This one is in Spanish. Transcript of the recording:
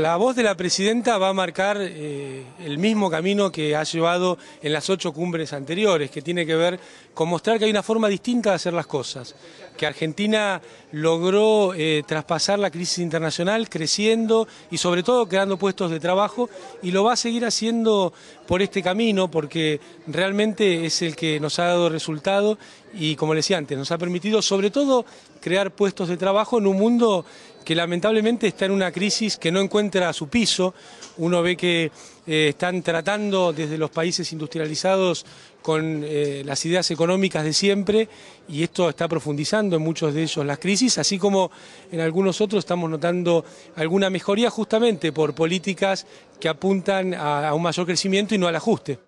La voz de la presidenta va a marcar eh, el mismo camino que ha llevado en las ocho cumbres anteriores, que tiene que ver con mostrar que hay una forma distinta de hacer las cosas, que Argentina logró eh, traspasar la crisis internacional creciendo y sobre todo creando puestos de trabajo y lo va a seguir haciendo por este camino porque realmente es el que nos ha dado resultado y como le decía antes, nos ha permitido sobre todo crear puestos de trabajo en un mundo que lamentablemente está en una crisis que no encuentra su piso. Uno ve que eh, están tratando desde los países industrializados con eh, las ideas económicas de siempre y esto está profundizando en muchos de ellos las crisis, así como en algunos otros estamos notando alguna mejoría justamente por políticas que apuntan a un mayor crecimiento y no al ajuste.